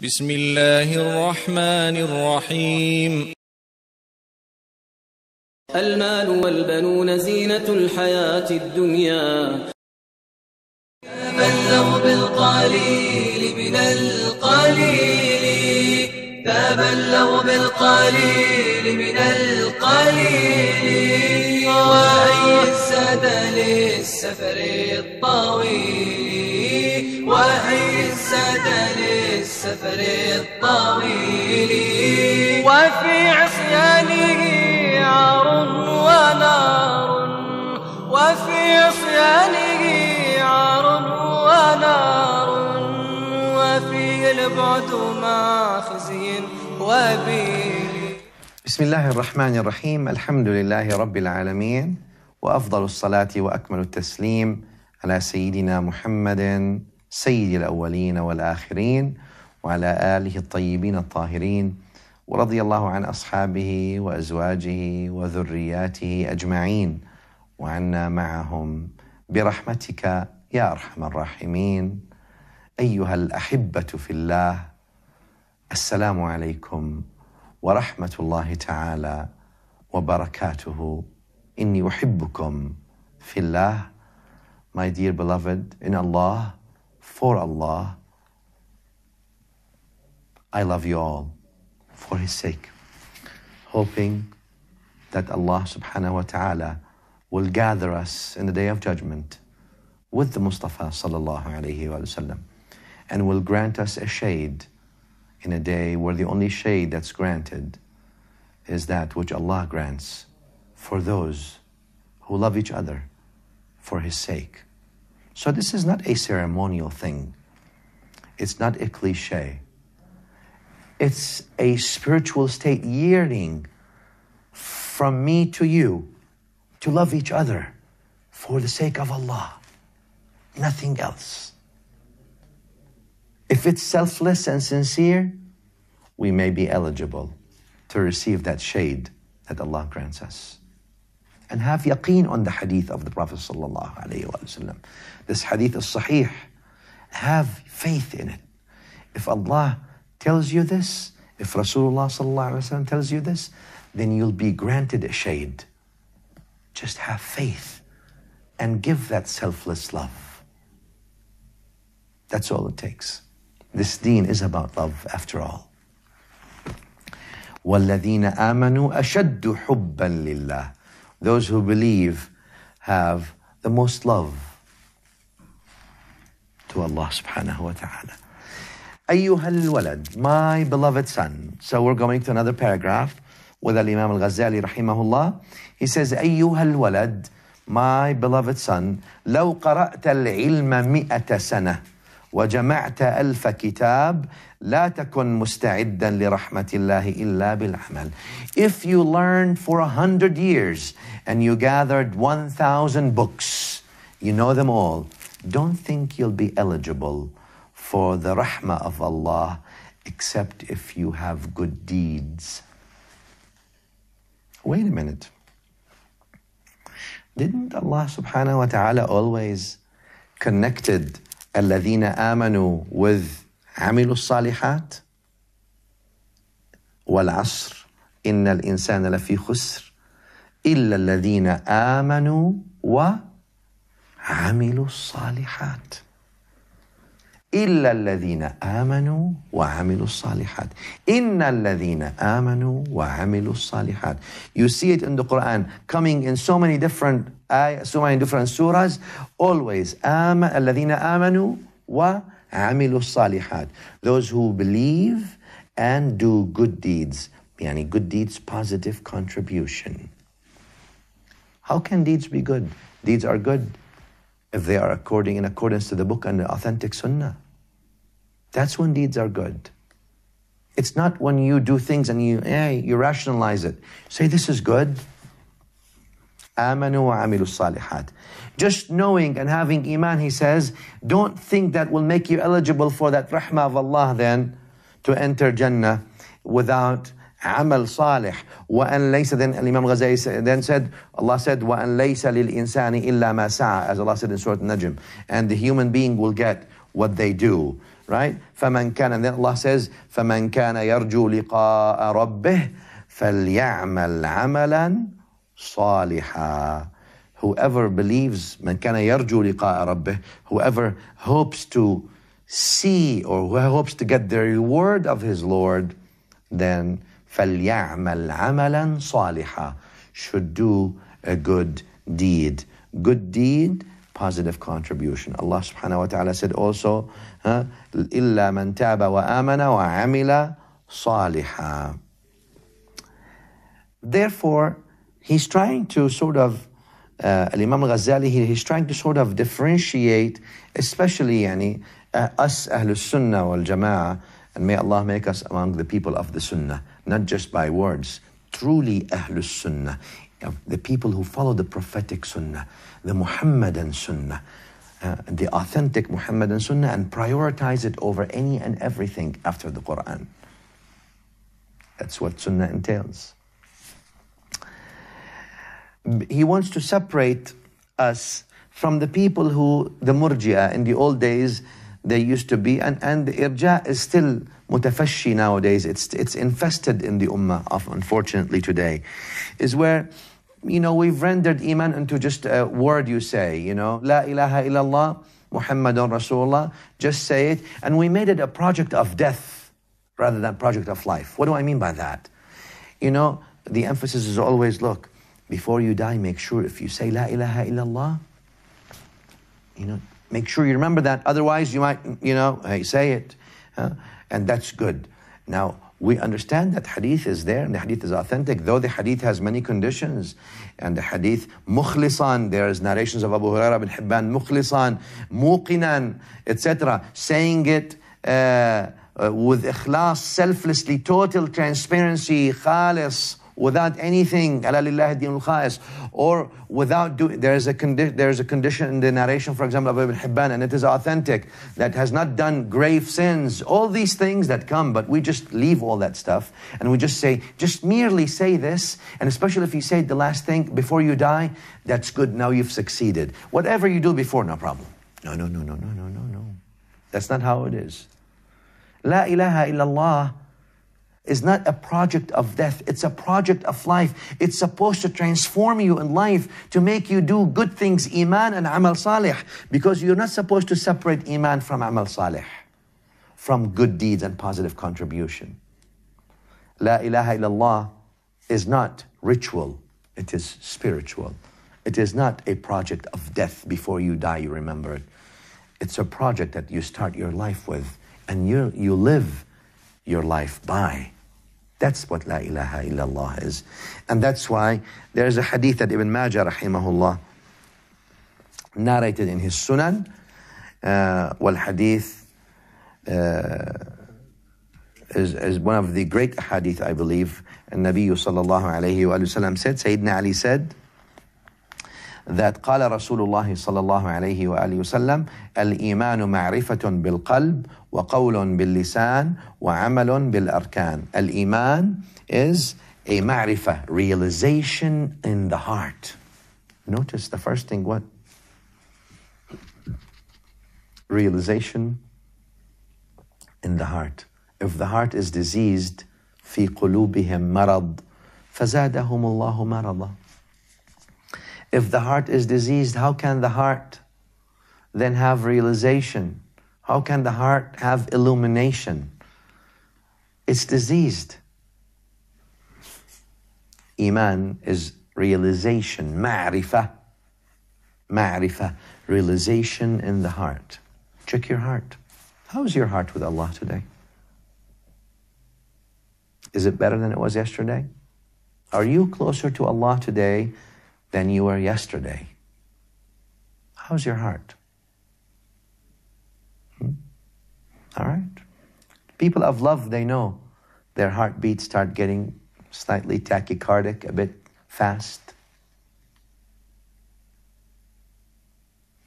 بسم الله الرحمن الرحيم المال والبنون زينة الحياة الدنيا تبلغ بالقليل من القليل تبلغ بالقليل من القليل وأي السادة للسفر الطويل وأي السادة للسفر السفر الطويل وفي عصيانه عار ونار وفي عصيانه عار ونار وفيه البعد مع خزي وبيل بسم الله الرحمن الرحيم الحمد لله رب العالمين وأفضل الصلاة وأكمل التسليم على سيدنا محمد سيد الأولين والآخرين وعلى آله الطيبين الطاهرين ورضي الله عن أصحابه وأزواجه وذرياته أجمعين وعنا معهم برحمتك يا أرحم الراحمين أيها الأحبة في الله السلام عليكم ورحمة الله تعالى وبركاته إني أحبكم في الله My dear beloved, in Allah, for Allah, I love you all for His sake, hoping that Allah subhanahu wa ta'ala will gather us in the day of judgment with the Mustafa sallallahu alayhi wa sallam and will grant us a shade in a day where the only shade that's granted is that which Allah grants for those who love each other for His sake. So, this is not a ceremonial thing, it's not a cliche. It's a spiritual state yearning from me to you to love each other for the sake of Allah, nothing else. If it's selfless and sincere, we may be eligible to receive that shade that Allah grants us. And have yaqeen on the hadith of the Prophet. wasallam. This hadith is sahih. Have faith in it. If Allah tells you this, if Rasulullah tells you this, then you'll be granted a shade. Just have faith and give that selfless love. That's all it takes. This deen is about love after all. وَالَّذِينَ آمَنُوا أَشَدُّ حُبًّا لِلَّهِ Those who believe have the most love to Allah subhanahu wa ta'ala. أيها الولد my beloved son so we're going to another paragraph with Imam Al-Ghazali rahimahullah he says أيها الولد my beloved son لو قرأت العلم مئة سنة وجمعت ألف كتاب لا تكن مستعدا لرحمة الله إلا بالعمل If you learned for a hundred years and you gathered 1,000 books, you know them all, don't think you'll be eligible for the rahmah of Allah except if you have good deeds. Wait a minute. Didn't Allah subhanahu wa ta'ala always connected الذين آمنوا with عملوا الصالحات والعصر إن الإنسان لفي خسر إلا الذين آمنوا وعملوا الصالحات إلا الذين آمنوا وعملوا الصالحات إن الذين آمنوا وعملوا الصالحات You see it in the Quran coming in so many different so many different surahs always آم, الذين آمنوا وعملوا الصالحات Those who believe and do good deeds يعني good deeds positive contribution How can deeds be good? Deeds are good if they are according in accordance to the book and the authentic sunnah. That's when deeds are good. It's not when you do things and you, eh, you rationalize it. Say, this is good. Amanu wa salihat. Just knowing and having iman, he says, don't think that will make you eligible for that rahmah of Allah then to enter Jannah without amal salih. then Imam Ghazali then said, Allah said, وَأَنْ لَيْسَ As Allah said in Surah Najm. And the human being will get what they do. right? فَمَنْ كَانَ And then Allah says, فَمَنْ كَانَ يَرْجُو لِقَاءَ رَبِّهِ فَلْيَعْمَلْ عَمَلًا صَالِحًا Whoever believes, مَنْ كَانَ يَرْجُو لِقَاءَ رَبِّهِ Whoever hopes to see or who hopes to get the reward of his Lord, then فَلْيَعْمَلْ عَمَلًا صَالِحًا Should do a good deed. Good deed positive contribution. Allah subhanahu wa ta'ala said also, إِلَّا مَنْ تَابَ وَآمَنَ وَعَمِلَ صَالِحًا Therefore, he's trying to sort of, uh, Imam Ghazali, he, he's trying to sort of differentiate, especially yani, uh, us, Ahlul Sunnah wal Jama'ah, and may Allah make us among the people of the Sunnah, not just by words, truly Ahlul Sunnah the people who follow the prophetic sunnah, the Muhammadan sunnah, uh, the authentic Muhammadan sunnah, and prioritize it over any and everything after the Quran. That's what sunnah entails. He wants to separate us from the people who, the murji'a in the old days, they used to be, and, and the irja is still mutafashi nowadays, it's, it's infested in the ummah of, unfortunately today, is where you know, we've rendered iman into just a word you say, you know, La ilaha illallah, Muhammadun Rasulullah, just say it. And we made it a project of death rather than project of life. What do I mean by that? You know, the emphasis is always look, before you die, make sure if you say La ilaha illallah, you know, make sure you remember that. Otherwise, you might, you know, hey, say it. Huh? and that's good. Now, we understand that hadith is there and the hadith is authentic, though the hadith has many conditions. And the hadith, mukhlisan, there is narrations of Abu Hurairah bin Hibban, mukhlisan, muqinan, etc. Saying it uh, uh, with ikhlas, selflessly, total transparency, khalis, without anything or without doing there is a condi- there is a condition in the narration for example of Ibn Hibban and it is authentic that has not done grave sins all these things that come but we just leave all that stuff and we just say just merely say this and especially if you say the last thing before you die that's good now you've succeeded whatever you do before no problem no no no no no no no no that's not how it is la ilaha illallah is not a project of death. It's a project of life. It's supposed to transform you in life to make you do good things, iman and amal salih, because you're not supposed to separate iman from amal salih, from good deeds and positive contribution. La ilaha illallah is not ritual, it is spiritual. It is not a project of death. Before you die, you remember it. It's a project that you start your life with and you, you live your life by. That's what La ilaha illallah is. And that's why there is a hadith that Ibn Majah, rahimahullah, narrated in his Sunan. Uh, well, hadith uh, is, is one of the great hadith, I believe. And Nabi sallallahu alayhi wa sallam said, Sayyidina Ali said, that قال رسول الله صلى الله عليه وآله وسلم الإيمان معرفة بالقلب وقول باللسان وعمل بالأركان الإيمان is a ma'rifah, realization in the heart. Notice the first thing what? Realization in the heart. If the heart is diseased, في قلوبهم مرض فزادهم الله مرضا if the heart is diseased, how can the heart then have realization? How can the heart have illumination? It's diseased. Iman is realization, ma'rifah. Ma'rifah, realization in the heart. Check your heart. How is your heart with Allah today? Is it better than it was yesterday? Are you closer to Allah today than you were yesterday. How's your heart? Hmm? All right. People of love, they know their heartbeats start getting slightly tachycardic, a bit fast.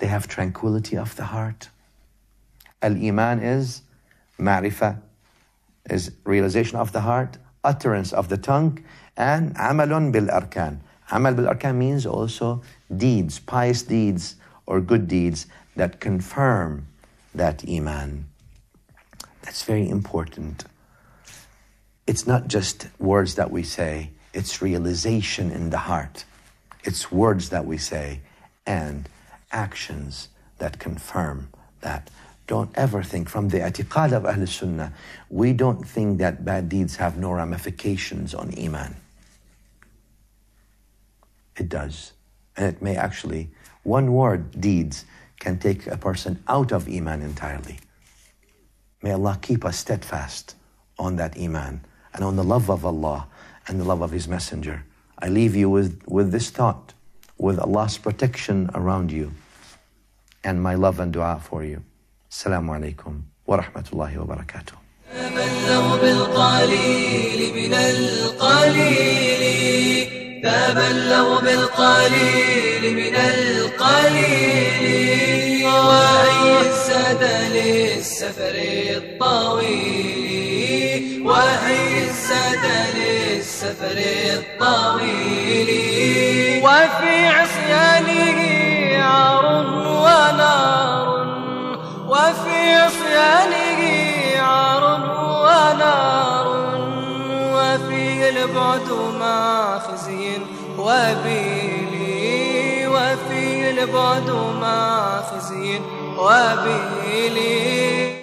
They have tranquility of the heart. Al Iman is marifa, is realization of the heart, utterance of the tongue, and amalun bil arkan, Amal bil arkan means also deeds, pious deeds or good deeds that confirm that iman. That's very important. It's not just words that we say, it's realization in the heart. It's words that we say and actions that confirm that. Don't ever think from the atiqad of Ahl Sunnah, we don't think that bad deeds have no ramifications on Iman. It does. And it may actually, one word, deeds, can take a person out of Iman entirely. May Allah keep us steadfast on that Iman and on the love of Allah and the love of His Messenger. I leave you with, with this thought, with Allah's protection around you and my love and dua for you. Assalamu alaikum wa rahmatullahi wa barakatuh. تبلغ بالقليل من القليل وأي السد للسفر الطويل وأي السد للسفر الطويل وفي عصيانه عار ونار وفي عصيانه عار ونار وفيه البعد ما خزي وبيلي وفي البعد ما خزي وبيلي